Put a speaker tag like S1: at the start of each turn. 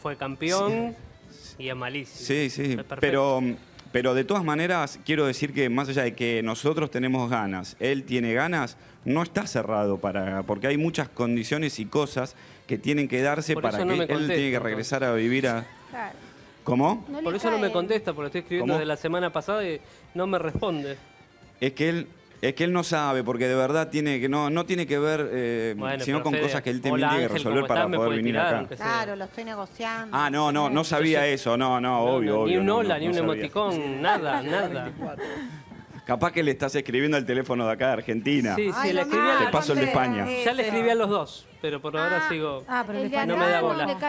S1: fue campeón y es malísimo.
S2: Sí, sí, pero, pero de todas maneras quiero decir que más allá de que nosotros tenemos ganas, él tiene ganas, no está cerrado para porque hay muchas condiciones y cosas que tienen que darse para que él tenga que regresar a vivir a... ¿Cómo?
S1: Por eso no me contesta, porque estoy escribiendo desde la semana pasada y no me responde.
S2: Es que él es que él no sabe, porque de verdad tiene que no, no tiene que ver, eh, sino con cosas que él tiene que resolver para poder venir acá. Claro, lo estoy negociando. Ah, no, no, no sabía eso, no, no, obvio, obvio. Ni un hola, ni un
S3: emoticón, nada, nada.
S2: Capaz que le estás escribiendo al teléfono de acá de Argentina. Sí, sí, le escribí Te paso el de España.
S3: Ya le escribí
S1: a los dos, pero por ahora ah, sigo. Ah, pero
S3: no me da bola.